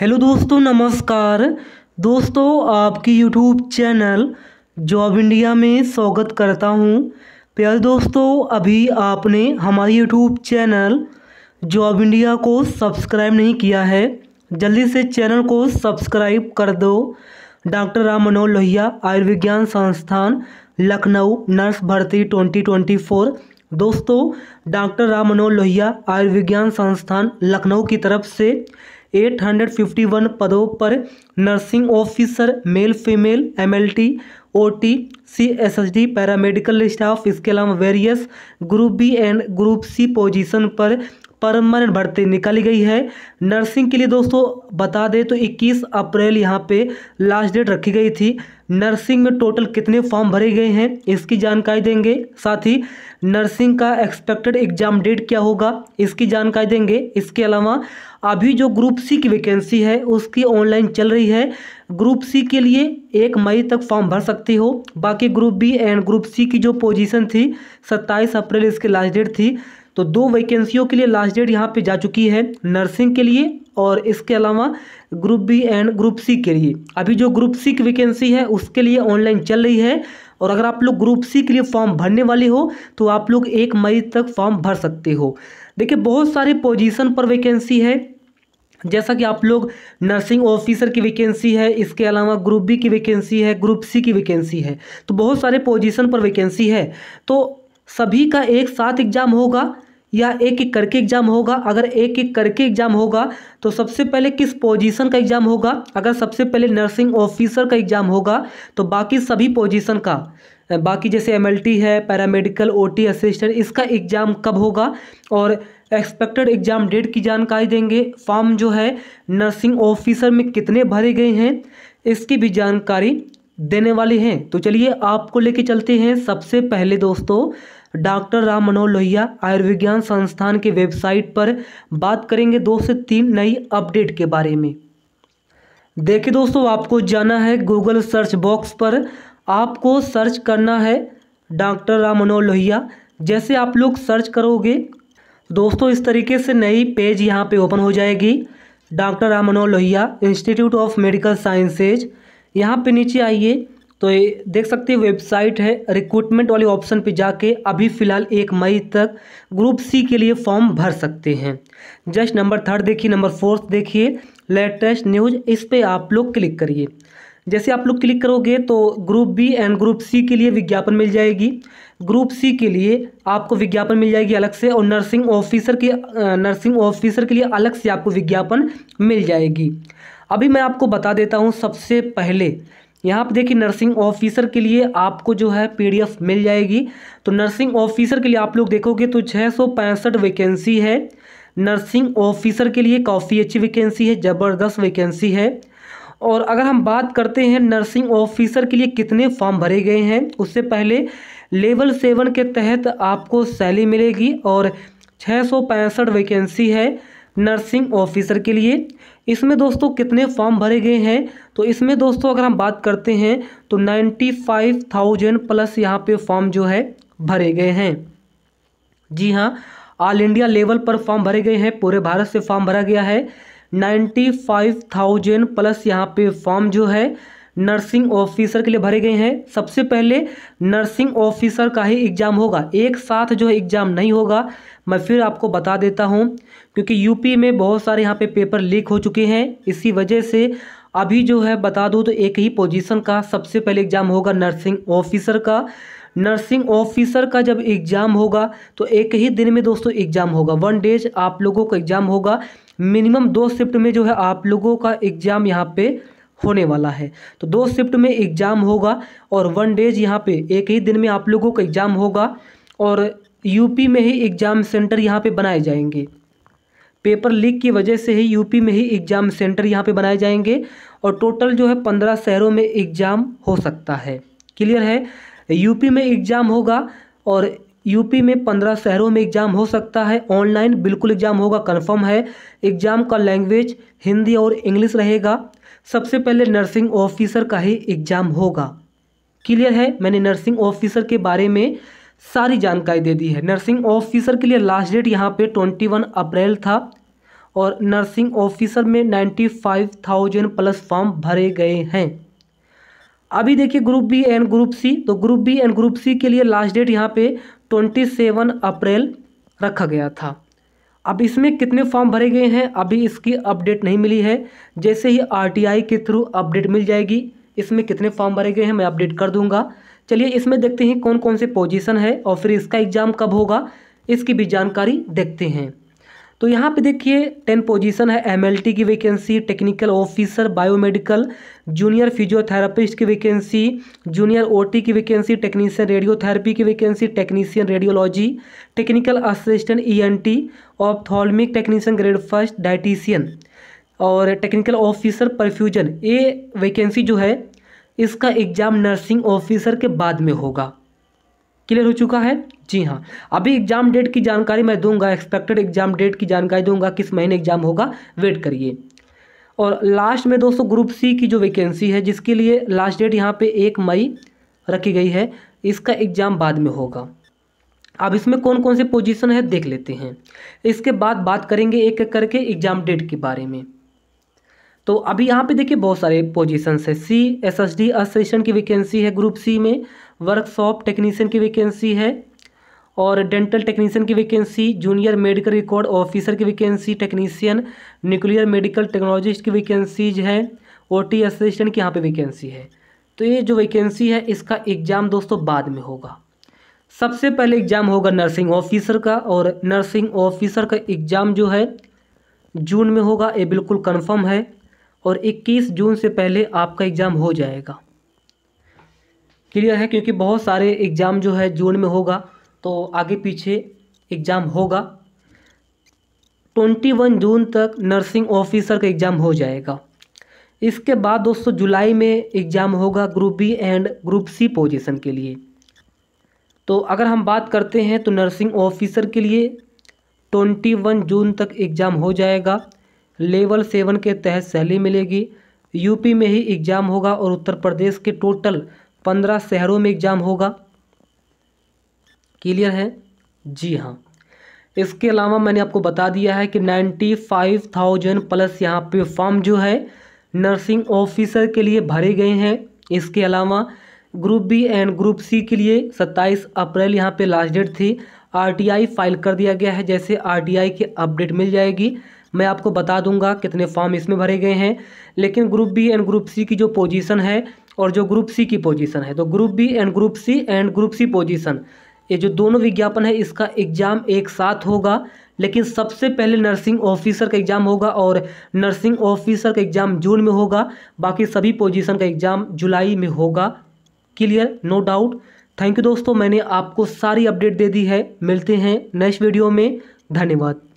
hello दोस्तों नमस्कार दोस्तों आपकी यूट्यूब चैनल जॉब इंडिया में स्वागत करता हूं प्यार दोस्तों अभी आपने हमारी यूट्यूब चैनल जॉब इंडिया को सब्सक्राइब नहीं किया है जल्दी से चैनल को सब्सक्राइब कर दो डॉक्टर राम मनोहर लोहिया आयुर्विज्ञान संस्थान लखनऊ नर्स भर्ती 2024 दोस्तों डॉक्टर राम मनोहर लोहिया आयुर्विज्ञान संस्थान लखनऊ की तरफ से 851 पदों पर nursing officer male female MLT OT CSSD paramedical staff इसके अलावा various group B and group C position पर परमानेंट भर्ती निकाली गई है नर्सिंग के लिए दोस्तों बता दें तो 21 अप्रैल यहाँ पे लास्ट डेट रखी गई थी नर्सिंग में टोटल कितने फॉर्म भरे गए हैं इसकी जानकारी देंगे साथ ही नर्सिंग का एक्सपेक्टेड एग्जाम डेट क्या होगा इसकी जानकारी देंगे इसके अलावा अभी जो ग्रुप सी की वैकेंसी है उसकी ऑनलाइन चल रही है ग्रुप सी के लिए एक मई तक फॉर्म भर सकती हो बाकी group B and group C की जो पोजीशन थी 27 अप्रैल इसकी लास्ट डेट थी तो दो वैकेंसियों के लिए लास्ट डेट यहाँ पे जा चुकी है नर्सिंग के लिए और इसके अलावा group B and group C के लिए अभी जो ग्रुप सी की वैकेंसी है उसके लिए ऑनलाइन चल रही है और अगर आप लोग ग्रुप सी के लिए फॉर्म भरने वाले हो तो आप लोग एक मई तक फॉर्म भर सकते हो देखिए बहुत सारे पोजिशन पर वैकेंसी है जैसा कि आप लोग नर्सिंग ऑफिसर की वैकेंसी है इसके अलावा ग्रुप बी की वैकेंसी है ग्रुप सी की वैकेंसी है तो बहुत सारे पोजीशन पर वैकेंसी है तो सभी का एक साथ एग्जाम होगा या एक एक करके एग्जाम होगा अगर एक एक करके एग्जाम होगा तो सबसे पहले किस पोजीशन का एग्जाम होगा अगर सबसे पहले नर्सिंग ऑफिसर का एग्जाम होगा तो बाकी सभी पोजीशन का बाकी जैसे एमएलटी है पैरामेडिकल ओटी असिस्टेंट इसका एग्ज़ाम कब होगा और एक्सपेक्टेड एग्ज़ाम डेट की जानकारी देंगे फॉर्म जो है नर्सिंग ऑफिसर में कितने भरे गए हैं इसकी भी जानकारी देने वाले हैं तो चलिए आपको लेके चलते हैं सबसे पहले दोस्तों डॉक्टर राम मनोहर लोहिया आयुर्विज्ञान संस्थान के वेबसाइट पर बात करेंगे दो से तीन नई अपडेट के बारे में देखिए दोस्तों आपको जाना है गूगल सर्च बॉक्स पर आपको सर्च करना है डॉक्टर राम मनोहर लोहिया जैसे आप लोग सर्च करोगे दोस्तों इस तरीके से नई पेज यहाँ पे ओपन हो जाएगी doctor Ram Manohar Lohia institute of medical sciences यहाँ पे नीचे आइए तो ये देख सकते हैं वेबसाइट है रिक्रूटमेंट वाले ऑप्शन पे जाके अभी फ़िलहाल एक मई तक ग्रुप सी के लिए फॉर्म भर सकते हैं जस्ट नंबर थर्ड देखिए नंबर फोर्थ देखिए लेटेस्ट न्यूज़ इस पर आप लोग क्लिक करिए जैसे आप लोग क्लिक करोगे तो group B and group C के लिए विज्ञापन मिल जाएगी ग्रुप सी के लिए आपको विज्ञापन मिल जाएगी अलग से और नर्सिंग ऑफिसर के नर्सिंग ऑफिसर के लिए अलग से आपको विज्ञापन मिल जाएगी अभी मैं आपको बता देता हूँ सबसे पहले यहाँ पे देखिए नर्सिंग ऑफिसर के लिए आपको जो है पीडीएफ मिल जाएगी तो नर्सिंग ऑफिसर के लिए आप लोग देखोगे तो छः वैकेंसी है नर्सिंग ऑफिसर के लिए काफ़ी अच्छी वैकेंसी है ज़बरदस्त वैकेंसी है और अगर हम बात करते हैं नर्सिंग ऑफिसर के लिए कितने फॉर्म भरे गए हैं उससे पहले लेवल सेवन के तहत आपको सैली मिलेगी और छः वैकेंसी है नर्सिंग ऑफिसर के लिए इसमें दोस्तों कितने फॉर्म भरे गए हैं तो इसमें दोस्तों अगर हम बात करते हैं तो नाइन्टी फाइव थाउजेंड प्लस यहाँ पे फॉर्म जो है भरे गए हैं जी हाँ ऑल इंडिया लेवल पर फॉर्म भरे गए हैं पूरे भारत से फॉर्म भरा गया है नाइन्टी फाइव थाउजेंड प्लस यहाँ पे फॉर्म जो है नर्सिंग ऑफिसर के लिए भरे गए हैं सबसे पहले नर्सिंग ऑफिसर का ही एग्ज़ाम होगा एक साथ जो है एग्ज़ाम नहीं होगा मैं फिर आपको बता देता हूँ क्योंकि यूपी में बहुत सारे यहाँ पे पेपर लीक हो चुके हैं इसी वजह से अभी जो है बता दूँ तो एक ही पोजीशन का सबसे पहले एग्ज़ाम होगा नर्सिंग ऑफिसर का नर्सिंग ऑफिसर का जब एग्ज़ाम होगा तो एक ही दिन में दोस्तों एग्ज़ाम होगा वन डेज आप लोगों का एग्ज़ाम होगा मिनिमम दो शिफ्ट में जो है आप लोगों का एग्ज़ाम यहाँ पे होने वाला है तो दो शिफ्ट में एग्ज़ाम होगा और वन डेज यहाँ पे एक ही दिन में आप लोगों का एग्ज़ाम होगा और यूपी में ही एग्ज़ाम सेंटर यहाँ पे बनाए जाएंगे पेपर लीक की वजह से ही यूपी में ही एग्ज़ाम सेंटर यहाँ पे बनाए जाएंगे और टोटल जो है पंद्रह शहरों में एग्ज़ाम हो सकता है क्लियर है यूपी में एग्ज़ाम होगा और यूपी में पंद्रह शहरों में एग्ज़ाम हो सकता है ऑनलाइन बिल्कुल एग्ज़ाम होगा कंफर्म है एग्ज़ाम का लैंग्वेज हिंदी और इंग्लिश रहेगा सबसे पहले नर्सिंग ऑफिसर का ही एग्ज़ाम होगा क्लियर है मैंने नर्सिंग ऑफिसर के बारे में सारी जानकारी दे दी है नर्सिंग ऑफिसर के लिए लास्ट डेट यहाँ पे 21 अप्रैल था और नर्सिंग ऑफिसर में 95,000 प्लस फॉर्म भरे गए हैं अभी देखिए group B and group C तो group B and group C के लिए लास्ट डेट यहाँ पे 27 अप्रैल रखा गया था अब इसमें कितने फॉर्म भरे गए हैं अभी इसकी अपडेट नहीं मिली है जैसे ही आरटीआई के थ्रू अपडेट मिल जाएगी इसमें कितने फॉर्म भरे गए हैं मैं अपडेट कर दूंगा चलिए इसमें देखते हैं कौन कौन से पोजीशन है और फिर इसका एग्ज़ाम कब होगा इसकी भी जानकारी देखते हैं तो यहाँ पे देखिए टेन पोजीशन है एमएलटी की vacancy technical officer biomedical junior physiotherapist की वैकेंसी जूनियर ओटी की वैकेंसी टेक्नीशियन रेडियोथेरेपी की vacancy technician radiology technical assistant ENT ophthalmic technician grade first dietitian और टेक्निकल ऑफिसर परफ्यूजन ये वैकेंसी जो है इसका एग्ज़ाम नर्सिंग ऑफिसर के बाद में होगा क्लियर हो चुका है जी हाँ अभी एग्जाम डेट की जानकारी मैं दूंगा एक्सपेक्टेड एग्जाम डेट की जानकारी दूंगा किस महीने एग्जाम होगा वेट करिए और लास्ट में दोस्तों ग्रुप सी की जो वैकेंसी है जिसके लिए लास्ट डेट यहाँ पे एक मई रखी गई है इसका एग्ज़ाम बाद में होगा अब इसमें कौन कौन से पोजीशन है देख लेते हैं इसके बाद बात करेंगे एक एक करके एग्ज़ाम डेट के बारे में तो अभी यहाँ पे देखिए बहुत सारे पोजीशंस है C S S D assistant की वैकेंसी है ग्रुप सी में वर्कशॉप टेक्नीशियन की वैकेंसी है और डेंटल टेक्नीशियन की vacancy junior medical record officer की vacancy technician nuclear medical technologist की वैकेंसीज है ओ टी असिस्टेंट की यहाँ पे वैकेंसी है तो ये जो वैकेंसी है इसका एग्ज़ाम दोस्तों बाद में होगा सबसे पहले एग्ज़ाम होगा नर्सिंग ऑफिसर का और नर्सिंग ऑफिसर का एग्ज़ाम जो है जून में होगा ये बिल्कुल कन्फर्म है और इक्कीस जून से पहले आपका एग्ज़ाम हो जाएगा क्लियर है क्योंकि बहुत सारे एग्ज़ाम जो है जून में होगा तो आगे पीछे एग्ज़ाम होगा ट्वेंटी वन जून तक नर्सिंग ऑफिसर का एग्ज़ाम हो जाएगा इसके बाद दोस्तों जुलाई में एग्ज़ाम होगा group B and group C position के लिए तो अगर हम बात करते हैं तो नर्सिंग ऑफिसर के लिए ट्वेंटी वन जून तक एग्ज़ाम हो जाएगा लेवल सेवन के तहत सैली मिलेगी यूपी में ही एग्ज़ाम होगा और उत्तर प्रदेश के टोटल पंद्रह शहरों में एग्ज़ाम होगा क्लियर है जी हाँ इसके अलावा मैंने आपको बता दिया है कि नाइन्टी फाइव थाउजेंड प्लस यहाँ पे फॉर्म जो है नर्सिंग ऑफिसर के लिए भरे गए हैं इसके अलावा group B and group C के लिए सत्ताईस अप्रैल यहाँ पे लास्ट डेट थी आरटीआई फाइल कर दिया गया है जैसे आरटीआई की अपडेट मिल जाएगी मैं आपको बता दूंगा कितने फॉर्म इसमें भरे गए हैं लेकिन group B and group C की जो पोजीशन है और जो ग्रुप सी की पोजीशन है तो group B and group C and group C position ये जो दोनों विज्ञापन है इसका एग्ज़ाम एक साथ होगा लेकिन सबसे पहले नर्सिंग ऑफिसर का एग्ज़ाम होगा और नर्सिंग ऑफिसर का एग्ज़ाम जून में होगा बाकी सभी पोजिशन का एग्ज़ाम जुलाई में होगा clear no doubt thank you दोस्तों मैंने आपको सारी अपडेट दे दी है मिलते हैं नेक्स्ट वीडियो में धन्यवाद